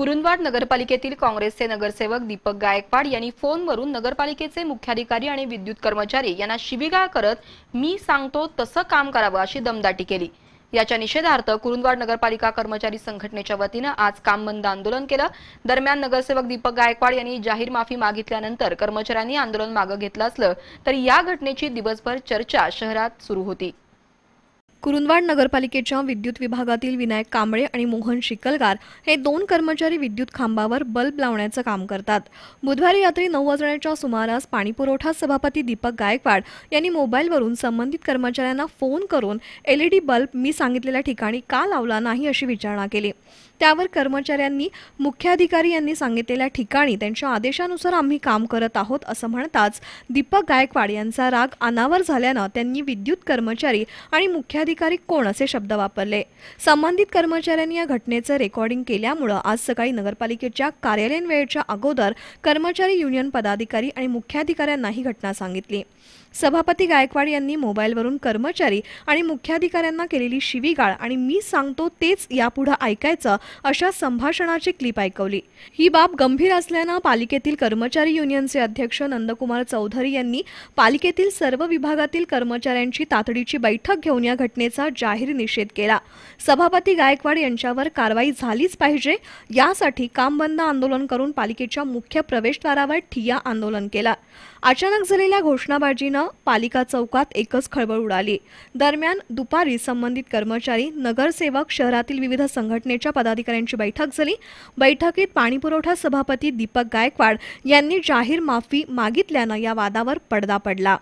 कुरुंदवाड नगरपालिकेतील काँग्रेसचे नगरसेवक दीपक गायकवाड यांनी फोनवरून नगरपालिकेचे मुख्याधिकारी आणि विद्युत कर्मचारी यांना शिबिगाळ करत मी सांगतो तसं काम करावं अशी दमदाटी केली याच्या निषेधार्थ कुरुंदवाड नगरपालिका कर्मचारी संघटनेच्या वतीनं आज काम बंद आंदोलन केलं दरम्यान नगरसेवक दीपक गायकवाड यांनी जाहीर माफी मागितल्यानंतर कर्मचाऱ्यांनी आंदोलन मागे घेतलं असलं तरी या घटनेची दिवसभर चर्चा शहरात सुरू होती कुरुंदवाड नगरपालिकेच्या विद्युत विभागातील विनायक कांबळे आणि मोहन शिकलगार हे दोन कर्मचारी विद्युत खांबावर बल्ब लावण्याचं काम करतात बुधवारी रात्री नऊ वाजण्याच्या सुमारास पाणीपुरवठा सभापती दीपक गायकवाड यांनी मोबाईलवरून संबंधित कर्मचाऱ्यांना फोन करून एलईडी बल्ब मी सांगितलेल्या ठिकाणी का लावला नाही अशी विचारणा केली त्यावर कर्मचाऱ्यांनी मुख्याधिकारी यांनी सांगितलेल्या ठिकाणी त्यांच्या आदेशानुसार आम्ही काम करत आहोत असं म्हणताच दीपक गायकवाड यांचा राग अनावर झाल्यानं त्यांनी विद्युत कर्मचारी आणि मुख्याधिकारी कोण असे शब्द वापरले संबंधित कर्मचाऱ्यांनी या घटनेचं रेकॉर्डिंग केल्यामुळं आज सकाळी नगरपालिकेच्या कार्यालयीन वेळेच्या अगोदर कर्मचारी युनियन पदाधिकारी आणि मुख्याधिकाऱ्यांना ही घटना सांगितली सभापती गायकवाड यांनी मोबाईलवरून कर्मचारी आणि मुख्याधिकाऱ्यांना केलेली शिवीगाळ आणि मी सांगतो तेच यापुढे ऐकायचं अशा संभाषणाची क्लिप ऐकवली ही बाब गंभीर असल्यानं पालिकेतील कर्मचारी युनियनचे अध्यक्ष नंदकुमार चौधरी यांनी पालिकेतील सर्व विभागातील कर्मचाऱ्यांची तातडीची बैठक घेऊन या घटनेचा जाहीर निषेध केला सभापती गायकवाड यांच्यावर कारवाई झालीच पाहिजे यासाठी काम बंद आंदोलन करून पालिकेच्या मुख्य प्रवेशद्वारावर ठिया आंदोलन केला अचानक झालेल्या घोषणाबाजीनं पालिका चौकात एकच खळबळ उडाली दरम्यान दुपारी संबंधित कर्मचारी नगरसेवक शहरातील विविध संघटनेच्या पदाधिकारी पदाधिकाऱ्यांची बैठक झाली बैठकीत पाणीपुरवठा सभापती दीपक गायकवाड यांनी जाहीर माफी मागितल्यानं या वादावर पडदा पडला